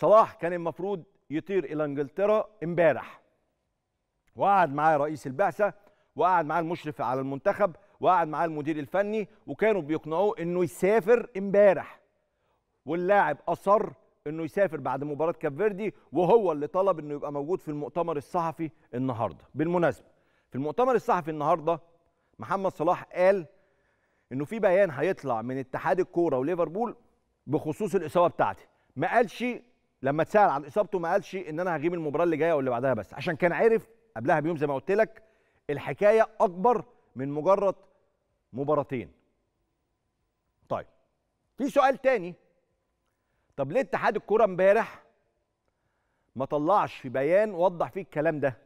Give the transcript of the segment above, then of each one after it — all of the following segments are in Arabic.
صلاح كان المفروض يطير الى انجلترا امبارح وقعد معاه رئيس البعثه وقعد معاه المشرف على المنتخب وقعد معاه المدير الفني وكانوا بيقنعوه انه يسافر امبارح واللاعب اصر انه يسافر بعد مباراه كاب فيردي وهو اللي طلب انه يبقى موجود في المؤتمر الصحفي النهارده بالمناسبه في المؤتمر الصحفي النهارده محمد صلاح قال انه في بيان هيطلع من اتحاد الكوره وليفربول بخصوص الاصابه بتاعتي ما قالش لما اتسال عن اصابته ما قالش ان انا هغيب المباراه اللي جايه واللي بعدها بس عشان كان عارف قبلها بيوم زي ما قلت لك الحكايه اكبر من مجرد مباراتين طيب في سؤال تاني طب ليه اتحاد الكوره امبارح ما طلعش في بيان وضح فيه الكلام ده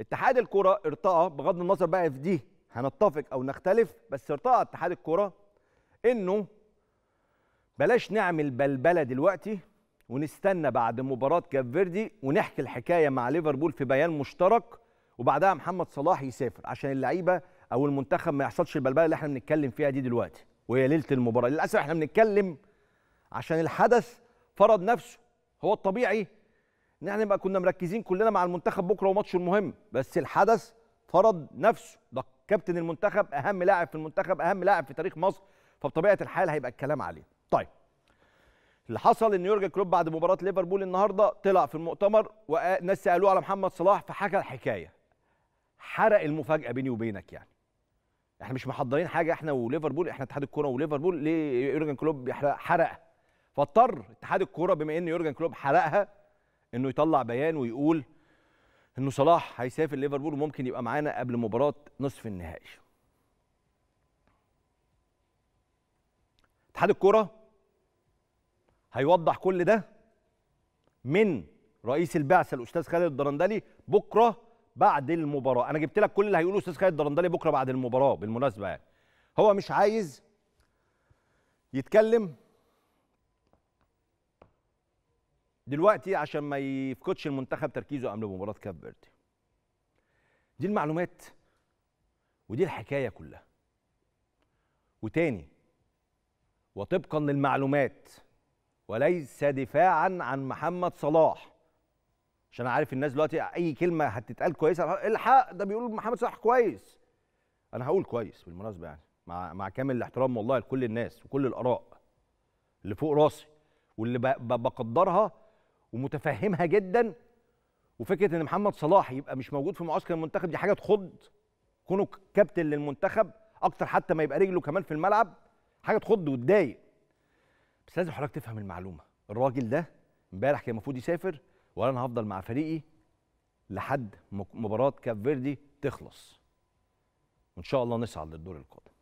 اتحاد الكوره ارتقى بغض النظر بقى في دي هنتفق او نختلف بس ارتقى اتحاد الكوره انه بلاش نعمل بلبله دلوقتي ونستنى بعد مباراه كاب فيردي ونحكي الحكايه مع ليفربول في بيان مشترك وبعدها محمد صلاح يسافر عشان اللعيبه او المنتخب ما يحصلش البلبله اللي احنا بنتكلم فيها دي دلوقتي وهي ليله المباراه للاسف احنا بنتكلم عشان الحدث فرض نفسه هو الطبيعي ان احنا نبقى كنا مركزين كلنا مع المنتخب بكره وماتش المهم بس الحدث فرض نفسه ده كابتن المنتخب اهم لاعب في المنتخب اهم لاعب في تاريخ مصر فبطبيعه الحال هيبقى الكلام عليه طيب اللي حصل ان يورجن كلوب بعد مباراه ليفربول النهارده طلع في المؤتمر وناس سالوه على محمد صلاح فحكى الحكايه حرق المفاجاه بيني وبينك يعني احنا مش محضرين حاجه احنا وليفربول احنا اتحاد الكوره وليفربول ليه يورجن كلوب حرقها فاضطر اتحاد الكوره بما ان يورجن كلوب حرقها انه يطلع بيان ويقول انه صلاح هيسافر ليفربول وممكن يبقى معانا قبل مباراه نصف النهائي اتحاد الكوره هيوضح كل ده من رئيس البعثه الاستاذ خالد الدرندلي بكره بعد المباراه انا جبت لك كل اللي هيقوله الاستاذ خالد الدرندلي بكره بعد المباراه بالمناسبه يعني هو مش عايز يتكلم دلوقتي عشان ما يفقدش المنتخب تركيزه قبل مباراه كاب فيردي دي المعلومات ودي الحكايه كلها وتاني وطبقا للمعلومات وليس دفاعا عن محمد صلاح عشان عارف الناس دلوقتي اي كلمه هتتقال كويسه الحق ده بيقول محمد صلاح كويس انا هقول كويس بالمناسبه يعني مع مع كامل الاحترام والله لكل الناس وكل الاراء اللي فوق راسي واللي بقدرها ومتفهمها جدا وفكره ان محمد صلاح يبقى مش موجود في معسكر المنتخب دي حاجه تخض كونه كابتن للمنتخب اكتر حتى ما يبقى رجله كمان في الملعب حاجه تخض وتضايق بس لازم حضرتك تفهم المعلومه الراجل ده امبارح كان المفروض يسافر وانا هفضل مع فريقي لحد مباراه كاب فيردي تخلص وان شاء الله نصعد للدور القادم